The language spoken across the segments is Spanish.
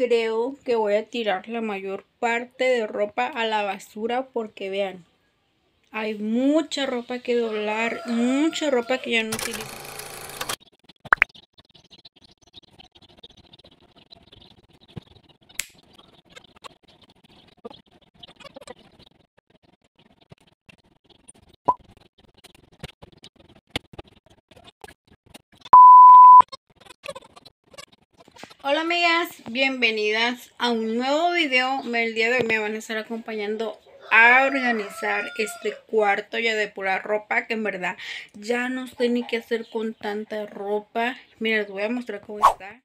creo que voy a tirar la mayor parte de ropa a la basura porque vean, hay mucha ropa que doblar, mucha ropa que ya no utilizo. Bienvenidas a un nuevo video. El día de hoy me van a estar acompañando a organizar este cuarto ya de pura ropa que en verdad ya no sé ni qué hacer con tanta ropa. Mira, les voy a mostrar cómo está.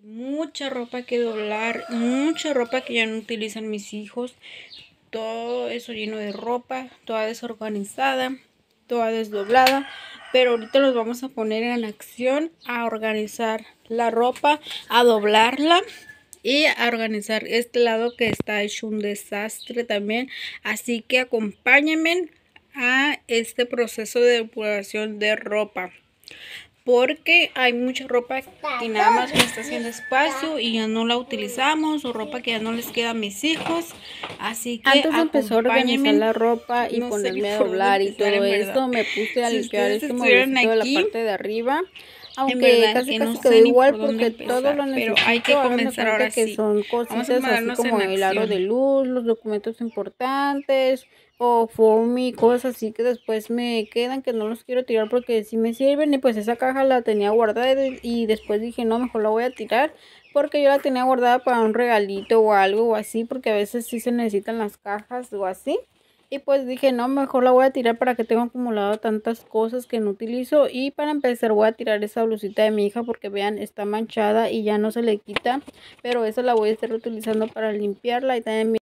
Mucha ropa que doblar, mucha ropa que ya no utilizan mis hijos. Todo eso lleno de ropa, toda desorganizada, toda desdoblada. Pero ahorita los vamos a poner en acción a organizar la ropa, a doblarla y a organizar este lado que está hecho un desastre también. Así que acompáñenme a este proceso de depuración de ropa porque hay mucha ropa que nada más me está haciendo espacio y ya no la utilizamos o ropa que ya no les queda a mis hijos. Así que antes empezó a organizar la ropa y ponerme a doblar y todo esto, me puse a limpiar este movimiento de la parte de arriba. Aunque verdad, casi, casi quedó igual porque todo lo necesito. Pero hay que comenzar ahora, sí. son cositas así como el aro de luz, los documentos importantes, o mi cosas así que después me quedan, que no los quiero tirar porque si me sirven. Y pues esa caja la tenía guardada y después dije, no, mejor la voy a tirar porque yo la tenía guardada para un regalito o algo o así, porque a veces si se necesitan las cajas o así. Y pues dije, no, mejor la voy a tirar para que tengo acumulado tantas cosas que no utilizo. Y para empezar voy a tirar esa blusita de mi hija porque vean, está manchada y ya no se le quita. Pero eso la voy a estar utilizando para limpiarla y también...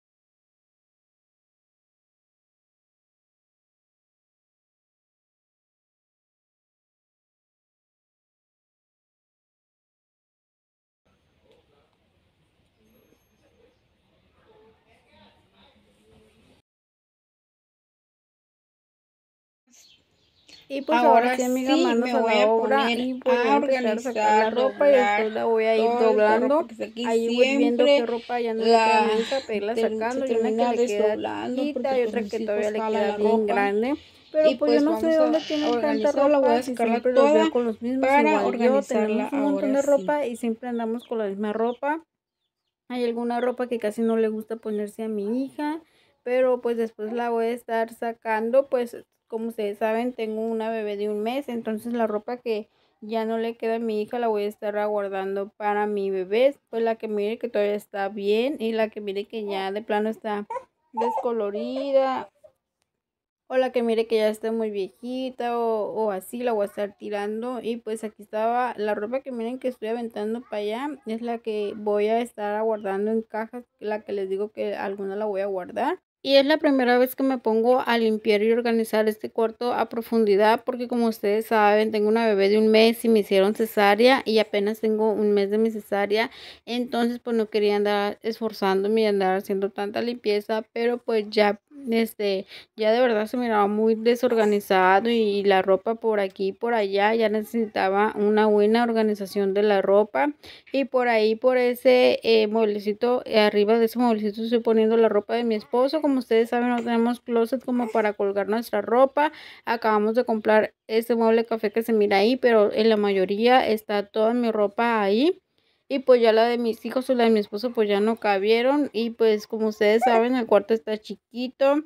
Y pues ahora, sí, amiga, sí, me voy a, la poner pues, a, a organizar sacar la ropa y después la voy a ir doblando. ahí voy viendo qué ropa ya no le queda nunca, pedirla sacando y una que le queda chiquita y otra que todavía le queda bien grande. Pero y pues, yo pues, no sé dónde tienen tanta ropa, voy a sacar pero veo con los mismos para igual yo tenemos un montón de ropa y siempre andamos con la misma ropa. Hay alguna ropa que casi no le gusta ponerse a mi hija, pero pues después la voy a estar sacando, pues como ustedes saben, tengo una bebé de un mes, entonces la ropa que ya no le queda a mi hija la voy a estar aguardando para mi bebé. Pues la que mire que todavía está bien y la que mire que ya de plano está descolorida o la que mire que ya está muy viejita o, así la voy a estar tirando y pues aquí estaba la ropa que miren que estoy aventando para allá es la que voy a estar aguardando en cajas la que les digo que alguna la voy a guardar y es la primera vez que me pongo a limpiar y organizar este cuarto a profundidad porque como ustedes saben tengo una bebé de un mes y me hicieron cesárea y apenas tengo un mes de mi cesárea. Entonces pues no quería andar esforzándome y andar haciendo tanta limpieza pero pues ya este, ya de verdad se miraba muy desorganizado y, la ropa por aquí y por allá, ya necesitaba una buena organización de la ropa y por ahí, por ese eh, mueblecito, eh, arriba de ese mueblecito estoy poniendo la ropa de mi esposo, como ustedes saben no tenemos closet como para colgar nuestra ropa, acabamos de comprar este mueble café que se mira ahí, pero en la mayoría está toda mi ropa ahí. Y pues ya la de mis hijos o la de mi esposo pues ya no cabieron. Y pues como ustedes saben el cuarto está chiquito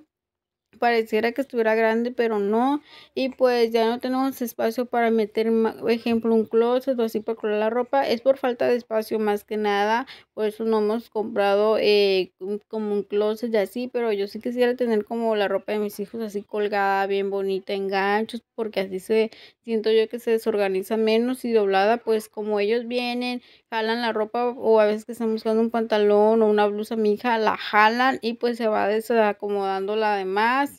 pareciera que estuviera grande, pero no. Y pues ya no tenemos espacio para meter, por ejemplo, un closet o así para colar la ropa. Es por falta de espacio más que nada. Por eso no hemos comprado eh, como un closet y así. Pero yo sí quisiera tener como la ropa de mis hijos así colgada, bien bonita, en ganchos, porque así se siento yo que se desorganiza menos y doblada. Pues como ellos vienen, jalan la ropa o a veces que estamos buscando un pantalón o una blusa, mi hija la jalan y pues se va desacomodando la demás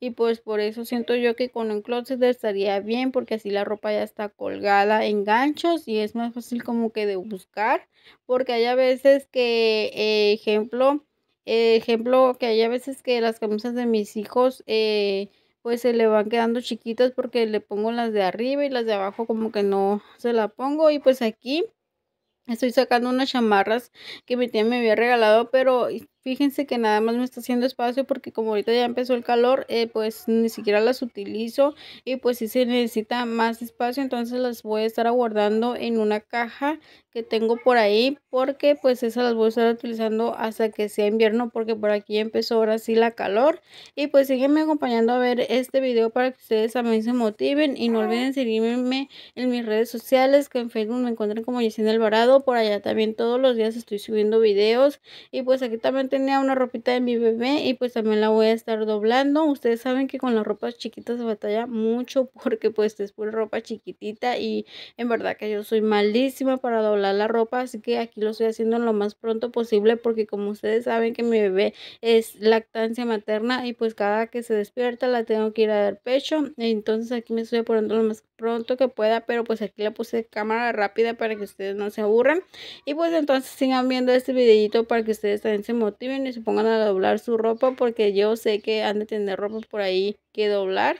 y pues por eso siento yo que con un closet estaría bien porque así la ropa ya está colgada en ganchos y es más fácil como que de buscar porque hay a veces que eh, ejemplo eh, ejemplo que hay a veces que las camisas de mis hijos eh, pues se le van quedando chiquitas porque le pongo las de arriba y las de abajo como que no se la pongo y pues aquí Estoy sacando unas chamarras que mi tía me había regalado, pero Fíjense que nada más me está haciendo espacio porque como ahorita ya empezó el calor, eh, pues ni siquiera las utilizo y pues si se necesita más espacio, entonces las voy a estar aguardando en una caja que tengo por ahí porque pues esas las voy a estar utilizando hasta que sea invierno porque por aquí empezó ahora sí la calor. Y pues síguenme acompañando a ver este video para que ustedes también se motiven y no olviden seguirme en mis redes sociales que en Facebook me encuentran como Yesenia Alvarado, por allá también todos los días estoy subiendo videos y pues aquí también tenía una ropita de mi bebé y pues también la voy a estar doblando. Ustedes saben que con las ropas chiquitas se batalla mucho porque pues es pura ropa chiquitita y en verdad que yo soy malísima para doblar la ropa, así que aquí lo estoy haciendo lo más pronto posible porque como ustedes saben que mi bebé es lactancia materna y pues cada que se despierta la tengo que ir a dar pecho. Entonces aquí me estoy poniendo lo más pronto que pueda, pero pues aquí la puse cámara rápida para que ustedes no se aburran. Y pues entonces sigan viendo este videito para que ustedes también se motiven y se pongan a doblar su ropa porque yo sé que han de tener ropa por ahí que doblar.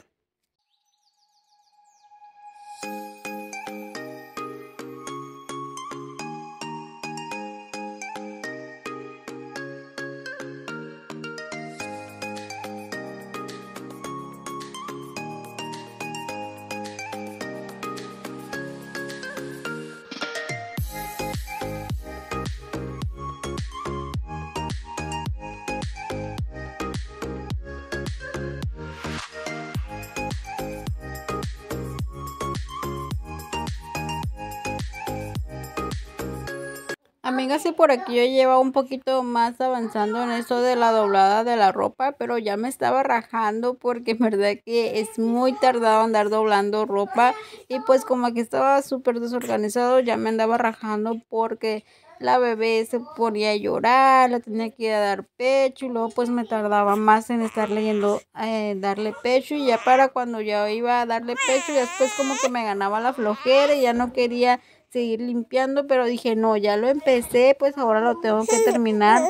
Amigas, y por aquí yo lleva un poquito más avanzando en eso de la doblada de la ropa, pero ya me estaba rajando porque verdad que es muy tardado andar doblando ropa y pues como aquí estaba súper desorganizado ya me andaba rajando porque la bebé se ponía a llorar, la tenía que ir a dar pecho y luego pues me tardaba más en estar leyendo, eh, darle pecho y ya para cuando ya iba a darle pecho ya después como que me ganaba la flojera y ya no quería seguir limpiando, pero dije, no, ya lo empecé, pues ahora lo tengo que terminar.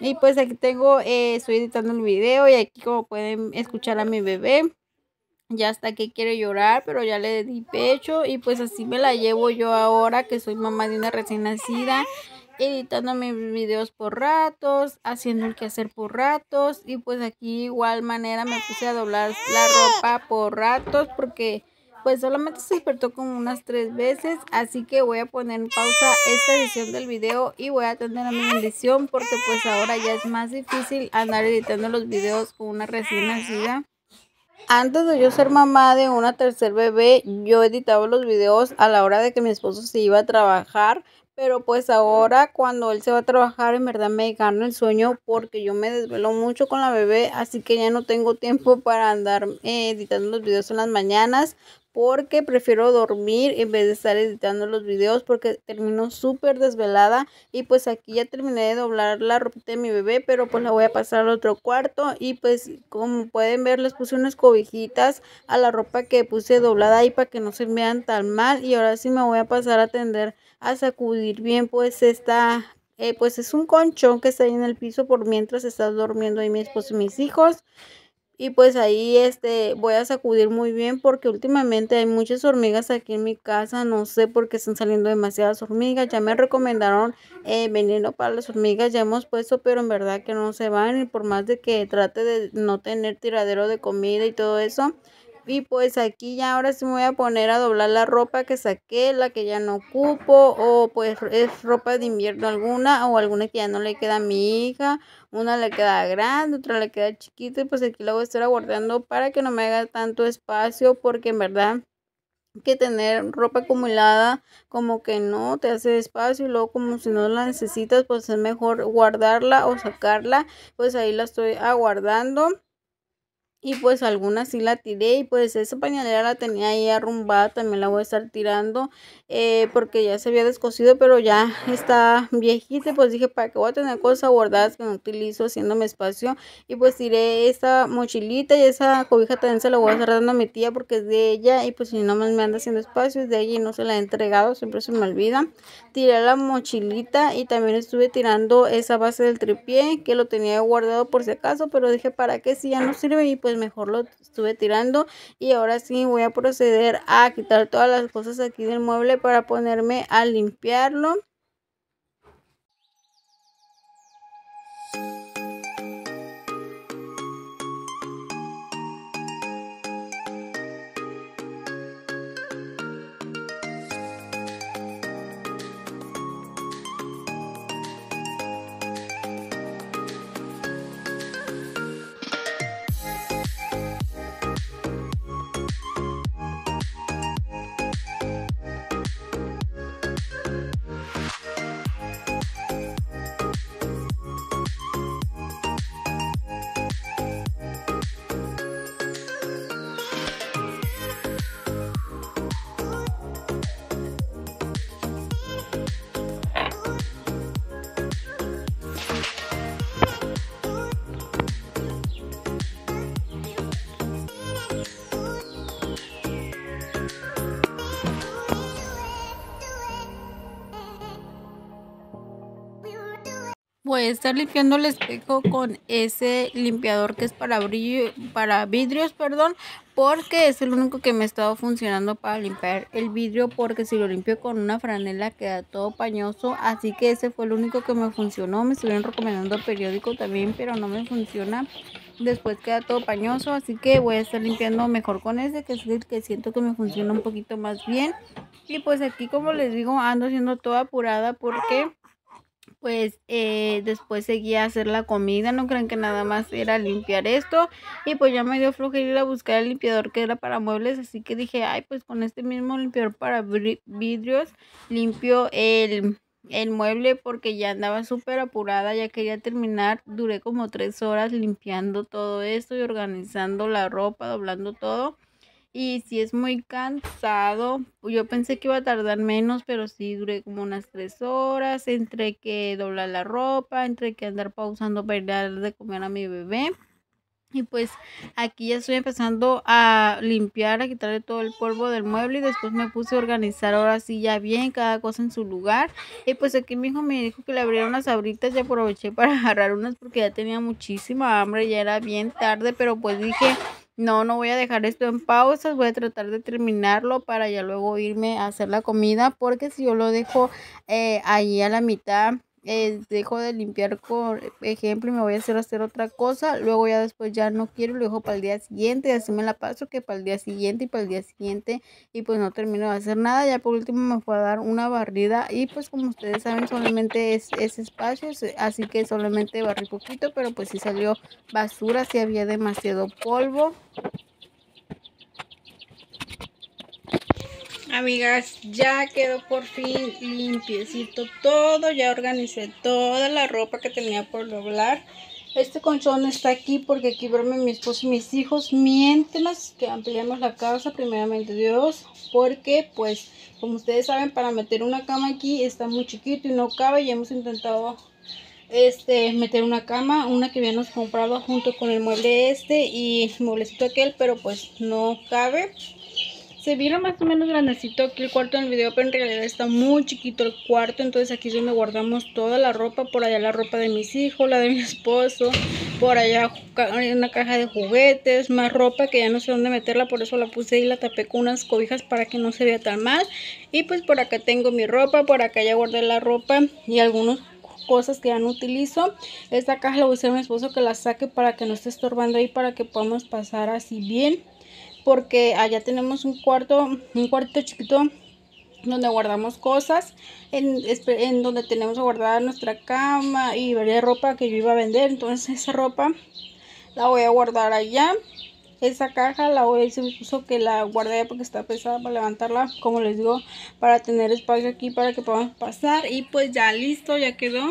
Y pues aquí tengo, eh, estoy editando el video y aquí como pueden escuchar a mi bebé. Ya hasta que quiere llorar, pero ya le di pecho y pues así me la llevo yo ahora que soy mamá de una recién nacida editando mis videos por ratos, haciendo el quehacer por ratos y pues aquí igual manera me puse a doblar la ropa por ratos porque pues solamente se despertó como unas tres veces, así que voy a poner en pausa esta edición del video y voy a atender a mi bendición porque pues ahora ya es más difícil andar editando los videos con una recién nacida. Antes de yo ser mamá de una tercer bebé, yo editaba los videos a la hora de que mi esposo se iba a trabajar, pero pues ahora cuando él se va a trabajar en verdad me gano el sueño porque yo me desvelo mucho con la bebé, así que ya no tengo tiempo para andar eh, editando los videos en las mañanas, porque prefiero dormir en vez de estar editando los videos porque termino súper desvelada y pues aquí ya terminé de doblar la ropa de mi bebé pero pues la voy a pasar al otro cuarto y pues como pueden ver les puse unas cobijitas a la ropa que puse doblada ahí para que no se vean tan mal y ahora sí me voy a pasar a tender a sacudir bien pues esta eh, pues es un conchón que está ahí en el piso por mientras estás durmiendo ahí mi esposo y mis hijos y pues ahí este, voy a sacudir muy bien porque últimamente hay muchas hormigas aquí en mi casa. No sé por qué están saliendo demasiadas hormigas. Ya me recomendaron eh, veneno para las hormigas. Ya hemos puesto, pero en verdad que no se van. Y por más de que trate de no tener tiradero de comida y todo eso, y pues aquí ya ahora sí me voy a poner a doblar la ropa que saqué, la que ya no ocupo o pues es ropa de invierno alguna o alguna que ya no le queda a mi hija. Una le queda grande, otra le queda chiquita y pues aquí la voy a estar guardando para que no me haga tanto espacio porque en verdad que tener ropa acumulada como que no te hace espacio y luego como si no la necesitas pues es mejor guardarla o sacarla pues ahí la estoy aguardando y pues alguna sí la tiré y pues esa pañalera la tenía ahí arrumbada, también la voy a estar tirando eh, porque ya se había descosido pero ya está viejita pues dije para qué voy a tener cosas guardadas que no utilizo haciéndome espacio y pues tiré esta mochilita y esa cobija también se la voy a estar dando a mi tía porque es de ella y pues si no me anda haciendo espacio es de ella y no se la he entregado, siempre se me olvida. Tiré la mochilita y también estuve tirando esa base del tripié que lo tenía guardado por si acaso pero dije para qué si ya no sirve y pues mejor lo estuve tirando y ahora sí voy a proceder a quitar todas las cosas aquí del mueble para ponerme a limpiarlo Voy a estar limpiando el espejo con ese limpiador que es para, brillo, para vidrios, perdón, porque es el único que me ha estado funcionando para limpiar el vidrio, porque si lo limpio con una franela queda todo pañoso, así que ese fue el único que me funcionó. Me estuvieron recomendando periódico también, pero no me funciona. Después queda todo pañoso, así que voy a estar limpiando mejor con ese, que es el que siento que me funciona un poquito más bien. Y pues aquí, como les digo, ando siendo toda apurada porque pues eh, después seguía a hacer la comida, no creen que nada más era limpiar esto y pues ya me dio flojera ir a buscar el limpiador que era para muebles, así que dije, ay, pues con este mismo limpiador para vidrios limpio el, el mueble porque ya andaba súper apurada, ya quería terminar, duré como tres horas limpiando todo esto y organizando la ropa, doblando todo. Y sí es muy cansado. Yo pensé que iba a tardar menos, pero sí duré como unas tres horas. Entre que doblar la ropa, entre que andar pausando para dar de comer a mi bebé. Y pues aquí ya estoy empezando a limpiar, a quitarle todo el polvo del mueble. Y después me puse a organizar ahora sí ya bien, cada cosa en su lugar. Y pues aquí mi hijo me dijo que le abrieron unas abritas. Ya aproveché para agarrar unas porque ya tenía muchísima hambre, ya era bien tarde. Pero pues dije no, no voy a dejar esto en pausas, voy a tratar de terminarlo para ya luego irme a hacer la comida, porque si yo lo dejo eh, ahí a la mitad, eh, dejo de limpiar por ejemplo y me voy a hacer hacer otra cosa, luego ya después ya no quiero, lo dejo para el día siguiente y así me la paso que para el día siguiente y para el día siguiente y pues no termino de hacer nada, ya por último me fue a dar una barrida y pues como ustedes saben solamente es, es espacio, así que solamente un poquito, pero pues si salió basura, si había demasiado polvo. Amigas, ya quedó por fin limpiecito todo, ya organicé toda la ropa que tenía por doblar. Este colchón está aquí porque aquí duermen mi esposo y mis hijos, mientras que ampliamos la casa, primeramente Dios, porque pues como ustedes saben, para meter una cama aquí está muy chiquito y no cabe y hemos intentado este, meter una cama, una que habíamos comprado junto con el mueble este y el mueblecito aquel, pero pues no cabe se viera más o menos grandecito aquí el cuarto en el video, pero en realidad está muy chiquito el cuarto, entonces aquí es donde guardamos toda la ropa, por allá la ropa de mis hijos, la de mi esposo, por allá una caja de juguetes, más ropa que ya no sé dónde meterla, por eso la puse y la tapé con unas cobijas para que no se vea tan mal, y pues por acá tengo mi ropa, por acá ya guardé la ropa y algunas cosas que ya no utilizo. Esta caja la voy a hacer a mi esposo que la saque para que no esté estorbando ahí, para que podamos pasar así bien porque allá tenemos un cuarto, un cuarto chiquito donde guardamos cosas, en, donde tenemos guardada nuestra cama y varias ropa que yo iba a vender, entonces esa ropa la voy a guardar allá. Esa caja la voy a decir que la guardé porque está pesada para levantarla, como les digo, para tener espacio aquí para que podamos pasar. Y pues ya listo, ya quedó.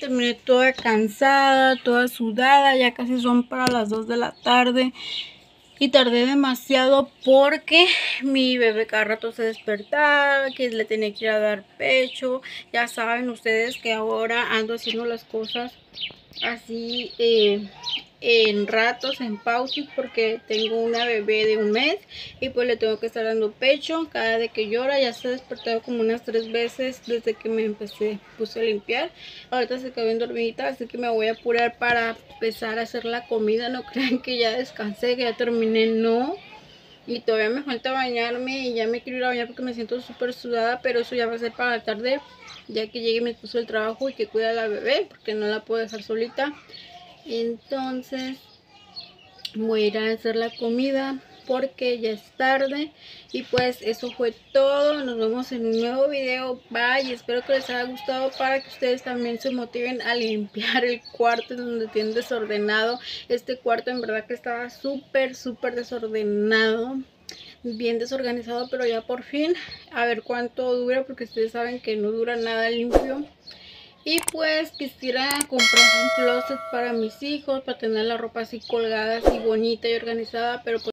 terminé toda cansada, toda sudada, ya casi son para las 2 de la tarde. Y tardé demasiado porque mi bebé cada rato se despertaba, que le tenía que ir a dar pecho. Ya saben ustedes que ahora ando haciendo las cosas así eh, en ratos, en pausas, porque tengo una bebé de un mes y pues le tengo que estar dando pecho cada vez que llora. Ya se ha despertado como unas tres veces desde que me empecé, puse a limpiar. Ahorita se quedó bien dormidita, así que me voy a apurar para empezar a hacer la comida. No crean que ya descansé, que ya terminé, no. Y todavía me falta bañarme y ya me quiero ir a bañar porque me siento súper sudada, pero eso ya va a ser para la tarde, ya que llegue mi esposo del trabajo y que cuida a la bebé, porque no la puedo dejar solita. Entonces voy a ir a hacer la comida porque ya es tarde. Y pues eso fue todo. Nos vemos en un nuevo video. Bye. Espero que les haya gustado para que ustedes también se motiven a limpiar el cuarto donde tienen desordenado. Este cuarto en verdad que estaba súper, súper desordenado. Bien desorganizado, pero ya por fin. A ver cuánto dura porque ustedes saben que no dura nada limpio. Y pues quisiera comprar un closet para mis hijos, para tener la ropa así colgada, así bonita y organizada, pero pues